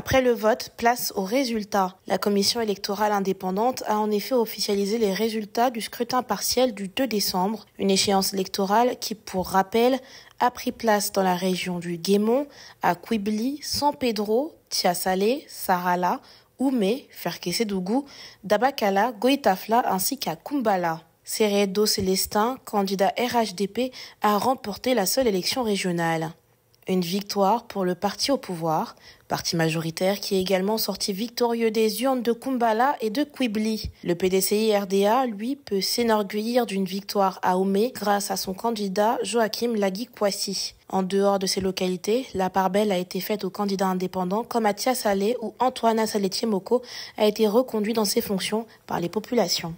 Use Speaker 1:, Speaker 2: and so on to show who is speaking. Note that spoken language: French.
Speaker 1: Après le vote, place aux résultats. La commission électorale indépendante a en effet officialisé les résultats du scrutin partiel du 2 décembre, une échéance électorale qui, pour rappel, a pris place dans la région du Guémont, à Quibli, San Pedro, Tiasale, Sarala, Oumé, Ferquessé-Dougou, Dabakala, Goitafla ainsi qu'à Kumbala. Seredo Célestin, candidat RHDP, a remporté la seule élection régionale. Une victoire pour le parti au pouvoir, parti majoritaire qui est également sorti victorieux des urnes de Kumbala et de Quibli. Le PDCI RDA, lui, peut s'enorgueillir d'une victoire à Omé grâce à son candidat Joachim Lagui-Kwasi. En dehors de ces localités, la part belle a été faite aux candidats indépendants comme Atia Salé ou Antoine Asaletiemoko a été reconduit dans ses fonctions par les populations.